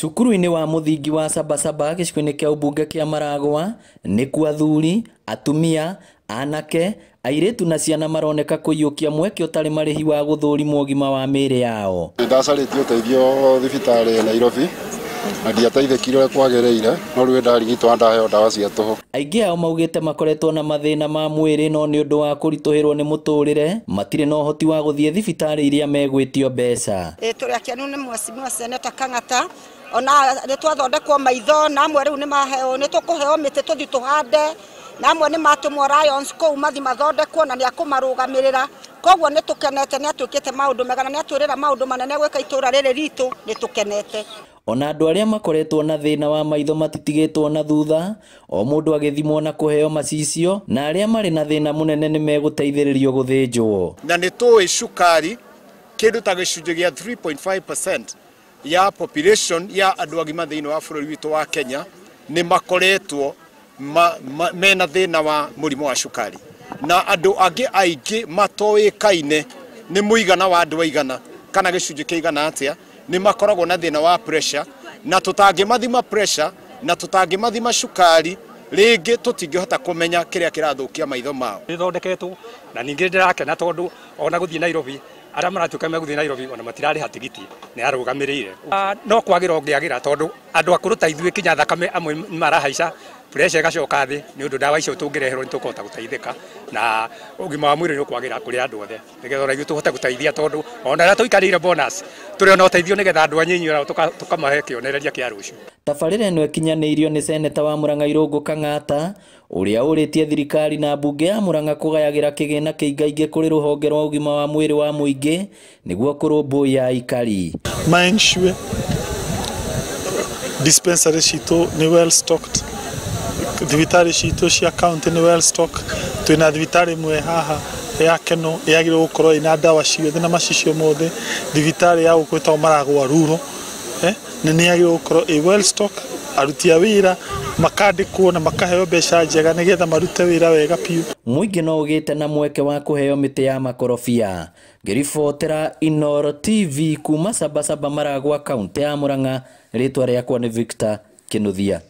cukuru-inĩ wa mũthingi wa sabasaba gĩcigo-inĩ kĩa ũmbunge kĩa maragwa nĩkuo athuri atumia anake airĩtu na ciana maroneka kũiyũkia mweke ũtarĩ marĩhi wa gũthũrimwo ũgima wa mĩĩrĩ yao ndacarĩtie ũteithio thibitarĩ nairobi na ndiateithĩkire kwagereire no rĩu ndarigitwo ndaheo ndawa cia tũhũ aingĩ ao maugĩte makoretwo na mathĩna ma mwĩrĩ no nĩ ũndũ wa kũritũhĩrwo nĩ mũtũrĩre matirĩ na ũhoti wa gũthiĩ thibitarĩ iria megwĩtio mbeca ĩ tũrĩ akenu nĩ mwasimua seneta kang'ata ona nĩ twathondekwo maitho na amwe rĩu nĩ maheo nĩ tũkũheo mĩtĩ tũthi tũhande na amwe nĩ matũmwo Lions kũu mathi mathondekwo na nĩ akũmarũgamĩrĩra koguo nĩ tũkenete nĩ atuĩkĩte maũndũ mega na nĩ atwĩrĩra maũndũ manene gwĩka itũũra rĩrĩ ritũ nĩ tũkenete ona andũ arĩa makoretwo na thĩna wa maitho matitigĩtwo na thutha o mũndũ agĩthimwo na kũheo macicio na arĩa marĩ na thĩna mũnene nĩ megũteithĩrĩrio gũthĩnjwo na nĩ tũĩ cukari kĩndũ ta gĩcunjĩ gĩa 3.5% ya population ya andũ agima thĩinĩ wa bũrũri witũ wa Kenya nĩ makoretwo ma, ma, mena thĩna wa mũrimũ wa cukari na andũ angĩ aingĩ matoĩkaine nĩ mũigana wa andũ aigana kana gĩcunjĩ kĩigana atĩa nä makoragwo na thä na wa pressure na tutangi mathima pressure na tutangi mathima cukari rĩngĩ tutingihota kumenya kĩrĩa kirathukia maitho mao rĩthondeketwo na ningĩ ndĩrakena tondu ona gũthiĩ Nairobi arĩa maratuĩka megũthiĩ Nairobi ona matirari hatigiti nĩ arugamirire ah, no kwagira ũngĩagĩra tondu andu akũrũ ta ithuĩ kinya thakame amwe marahaica pressure ĩgacoka thĩ nĩ ũndũ ndawa icio tũngĩreherwo ni tukota gũteithĩka na ũgima wa mwĩrĩ nĩ ũkwagĩra kũrĩ andũ othe nĩgetha ona ithuĩ tũhote gũteithia tondũ ona arĩa tũikarĩire bonus tũrĩ ona ũteithio nĩgetha andũ anyinyi nao tũkamahe kĩonereria kia rũciũ tabarĩra ĩno ĩkinyanĩirio nĩ seneta wa Murang'a Irũngũ Kang'ata ũrĩa ũrĩtie thirikari na mbunge ya Murang'a kũgayagĩra kĩgĩna kĩingaingĩ kũrĩ rũhonge rwa ũgima wa mwĩrĩ wa mũingĩ nĩguo kũrũmbũiya aikari mainshue dispensary shito ni well stocked thibitarä citå cia county nä twä na thibitarä mwe haha ya keno yagire gukorwo ina ndawa ciothe na macicio mothe thibitarä ya gukwitwo maragwa ruro eh? nä nä gå korwo ä wellstock aruti a wira makandikwo na makaheo mbeca njega nigetha marute wira wega piu muingi no ugite na mweke wa kuheo miti ya makorobia ngiribotera inoro tv kuma sabasaba maragwa kaunti ya muranga ritwa riakwa ni victor kinuthia